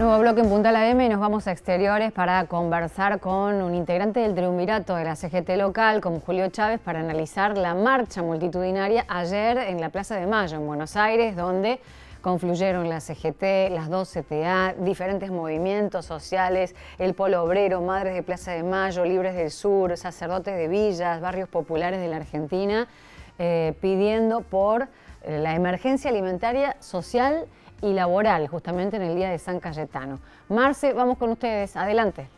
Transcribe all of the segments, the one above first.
Nuevo bloque en Punta la M y nos vamos a exteriores para conversar con un integrante del triunvirato de la CGT local, como Julio Chávez, para analizar la marcha multitudinaria ayer en la Plaza de Mayo, en Buenos Aires, donde confluyeron la CGT, las dos CTA, diferentes movimientos sociales, el Polo Obrero, Madres de Plaza de Mayo, Libres del Sur, sacerdotes de villas, barrios populares de la Argentina, eh, pidiendo por eh, la emergencia alimentaria social y laboral, justamente en el día de San Cayetano. Marce, vamos con ustedes, adelante.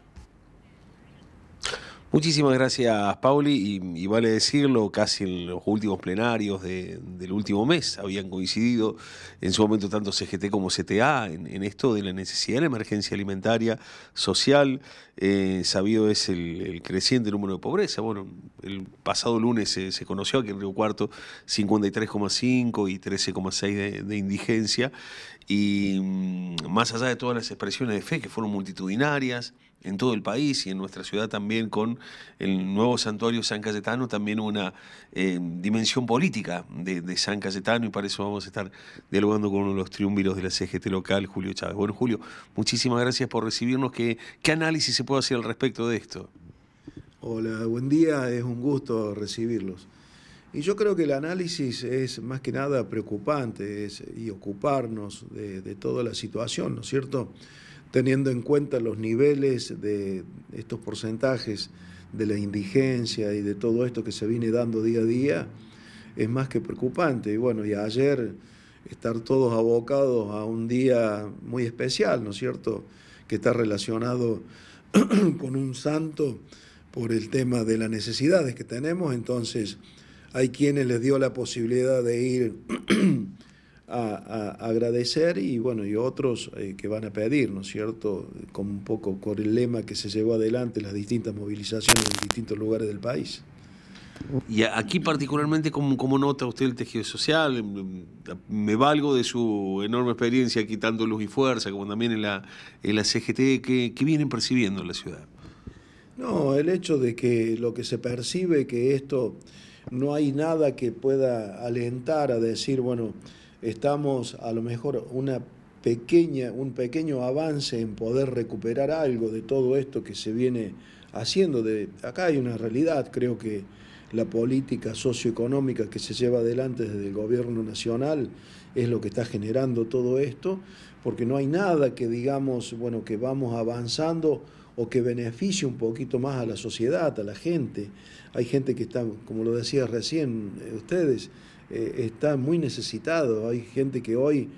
Muchísimas gracias, Pauli. Y, vale decirlo, casi en los últimos plenarios del último mes habían coincidido en su momento tanto CGT como CTA en, esto de la necesidad de emergencia alimentaria social. Eh, sabido es el, creciente número de pobreza. Bueno, el pasado lunes se, conoció aquí en Río Cuarto 53,5 y 13,6 de indigencia. Y mm, más allá de todas las expresiones de fe que fueron multitudinarias, en todo el país y en nuestra ciudad también con el nuevo santuario San Cayetano, también una eh, dimensión política de, San Cayetano y para eso vamos a estar dialogando con uno de los triunviros de la CGT local, Julio Chávez. Bueno, Julio, muchísimas gracias por recibirnos. ¿Qué, qué análisis se puede hacer al respecto de esto? Hola, buen día, es un gusto recibirlos. Y yo creo que el análisis es más que nada preocupante y ocuparnos de toda la situación, ¿no es cierto? teniendo en cuenta los niveles de estos porcentajes de la indigencia y de todo esto que se viene dando día a día, es más que preocupante. Y bueno, y ayer estar todos abocados a un día muy especial, ¿no es cierto?, que está relacionado con un santo por el tema de las necesidades que tenemos, entonces hay quienes les dio la posibilidad de ir a, agradecer y bueno, y otros eh, que van a pedir, ¿no es cierto? con un poco con el lema que se llevó adelante las distintas movilizaciones en distintos lugares del país. Y aquí particularmente, ¿cómo, nota usted el tejido social? Mm, mm, me valgo de su enorme experiencia aquí, tanto Luz y Fuerza, como también en la, la CGT, que, que vienen percibiendo en la ciudad? No, el hecho de que lo que se percibe, que esto no hay nada que pueda alentar a decir, bueno, estamos a lo mejor una pequeña, un pequeño avance en poder recuperar algo de todo esto que se viene haciendo. De, acá hay una realidad, creo que la política socioeconómica que se lleva adelante desde el gobierno nacional es lo que está generando todo esto, porque no hay nada que digamos, bueno, que vamos avanzando o que beneficie un poquito más a la sociedad, a la gente. Hay gente que está, como lo decía recién eh, ustedes, eh, está muy necesitado. Hay gente que hoy,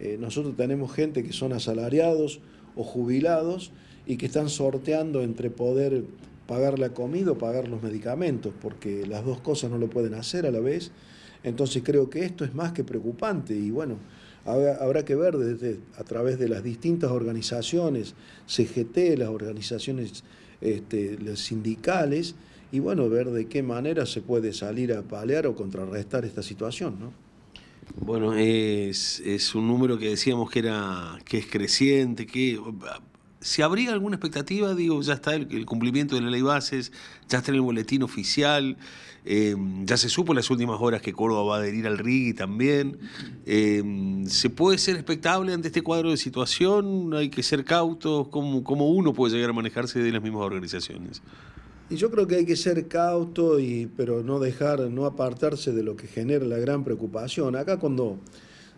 eh, nosotros tenemos gente que son asalariados o jubilados y que están sorteando entre poder pagar la comida o pagar los medicamentos, porque las dos cosas no lo pueden hacer a la vez. Entonces creo que esto es más que preocupante y bueno, habrá que ver desde, a través de las distintas organizaciones, CGT, las organizaciones este, sindicales, y bueno, ver de qué manera se puede salir a palear o contrarrestar esta situación, ¿no? Bueno, es, es un número que decíamos que era que es creciente, que ¿Se habría alguna expectativa? Digo, ya está el, cumplimiento de la ley bases, ya está en el boletín oficial, eh, ya se supo en las últimas horas que Córdoba va a adherir al RIGI también. Eh, ¿Se puede ser expectable ante este cuadro de situación? ¿Hay que ser cautos? ¿Cómo, uno puede llegar a manejarse de las mismas organizaciones? Y yo creo que hay que ser cauto, y, pero no dejar, no apartarse de lo que genera la gran preocupación. Acá cuando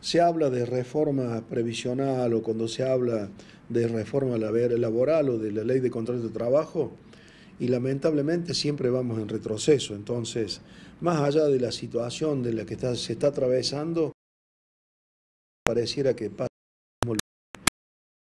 se habla de reforma previsional o cuando se habla de reforma laboral o de la ley de contrato de trabajo y lamentablemente siempre vamos en retroceso. Entonces, más allá de la situación de la que se está atravesando, pareciera que pasa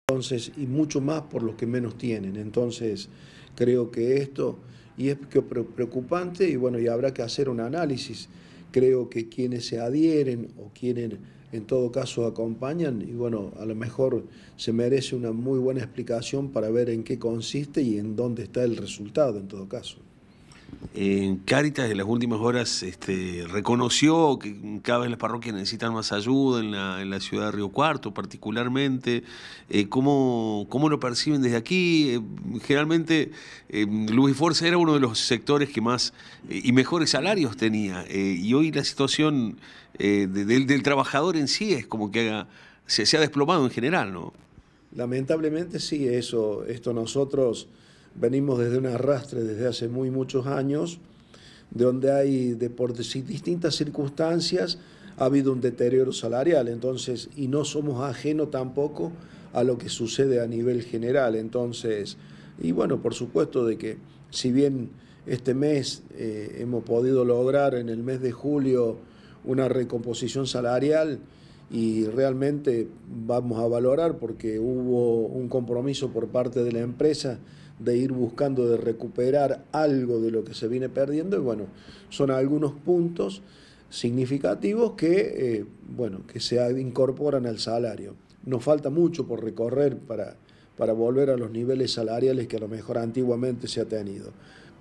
entonces y mucho más por los que menos tienen. Entonces, creo que esto y es preocupante y bueno, y habrá que hacer un análisis. Creo que quienes se adhieren o quienes en todo caso acompañan y bueno, a lo mejor se merece una muy buena explicación para ver en qué consiste y en dónde está el resultado en todo caso en Cáritas de las últimas horas este, reconoció que cada vez las parroquias necesitan más ayuda en la, ciudad de Río Cuarto particularmente. Eh, ¿cómo, lo perciben desde aquí? Eh, generalmente eh, Luis Forza era uno de los sectores que más y mejores salarios tenía y hoy la situación del, trabajador en sí es como que haga, se, se, ha desplomado en general, ¿no? Lamentablemente sí, eso, esto nosotros venimos desde un arrastre desde hace muy muchos años, donde hay, de por distintas circunstancias, ha habido un deterioro salarial, entonces, y no somos ajeno tampoco a lo que sucede a nivel general, entonces, y bueno, por supuesto de que si bien este mes eh, hemos podido lograr en el mes de julio una recomposición salarial, y realmente vamos a valorar porque hubo un compromiso por parte de la empresa de ir buscando de recuperar algo de lo que se viene perdiendo y bueno, son algunos puntos significativos que, eh, bueno, que se incorporan al salario. Nos falta mucho por recorrer para, para volver a los niveles salariales que a lo mejor antiguamente se ha tenido.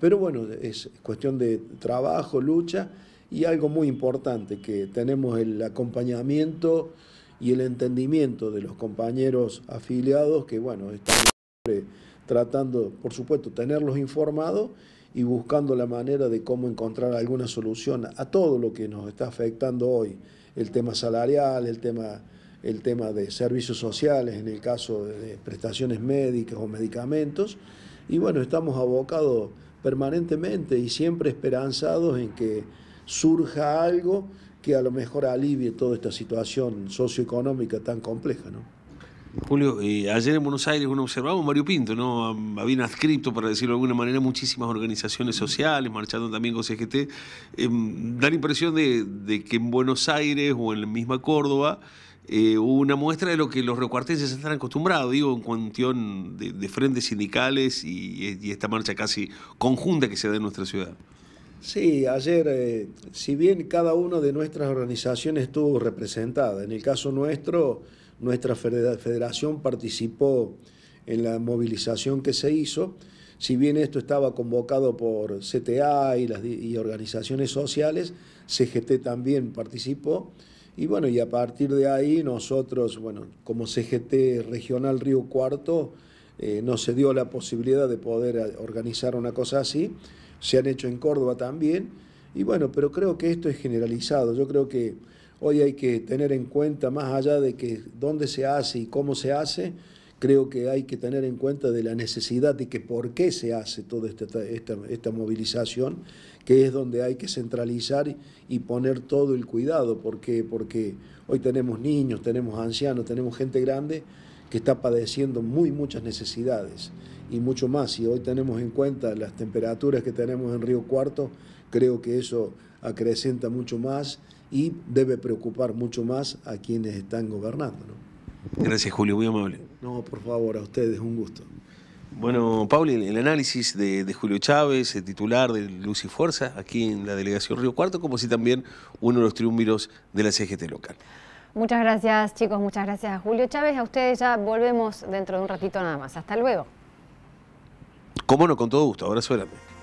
Pero bueno, es cuestión de trabajo, lucha y algo muy importante, que tenemos el acompañamiento y el entendimiento de los compañeros afiliados que, bueno, están tratando, por supuesto, tenerlos informados y buscando la manera de cómo encontrar alguna solución a todo lo que nos está afectando hoy, el tema salarial, el tema, el tema de servicios sociales, en el caso de prestaciones médicas o medicamentos. Y bueno, estamos abocados permanentemente y siempre esperanzados en que surja algo que a lo mejor alivie toda esta situación socioeconómica tan compleja, ¿no? Julio, eh, ayer en Buenos Aires uno observaba Mario Pinto, ¿no? Habían adscripto, para decirlo de alguna manera, muchísimas organizaciones sociales, marchando también con CGT. Em, da la impresión de, que en Buenos Aires o en la misma Córdoba eh, hubo una muestra de lo que los recuartenses están acostumbrados, digo, en cuestión de, frentes sindicales y esta marcha casi conjunta que se da en nuestra ciudad. Sí, ayer, eh, si bien cada una de nuestras organizaciones estuvo representada, en el caso nuestro, nuestra federación participó en la movilización que se hizo, si bien esto estaba convocado por CTA y, las, y organizaciones sociales, CGT también participó, y bueno, y a partir de ahí nosotros, bueno, como CGT Regional Río Cuarto, eh, no se dio la posibilidad de poder eh, organizar una cosa así. Se han hecho en Córdoba también. Y bueno, pero creo que esto es generalizado. Yo creo que hoy hay que tener en cuenta, más allá de que dónde se hace y cómo se hace, creo que hay que tener en cuenta de la necesidad de que por qué se hace toda esta, movilización, que es donde hay que centralizar y poner todo el cuidado, porque, porque hoy tenemos niños, tenemos ancianos, tenemos gente grande que está padeciendo muy muchas necesidades y mucho más. Si hoy tenemos en cuenta las temperaturas que tenemos en Río Cuarto, creo que eso acrecenta mucho más y debe preocupar mucho más a quienes están gobernando. Gracias, Julio, muy amable. No, por favor, a ustedes, un gusto. Bueno, Pauli, el análisis de, Julio Chávez, titular de Luz y Fuerza, aquí en la delegación Río Cuarto, como si también uno de los triunviros de la CGT local. Muchas gracias chicos, muchas gracias Julio Chávez. A ustedes ya volvemos dentro de un ratito nada más. Hasta luego. Cómo no, con todo gusto. ahora suéltame.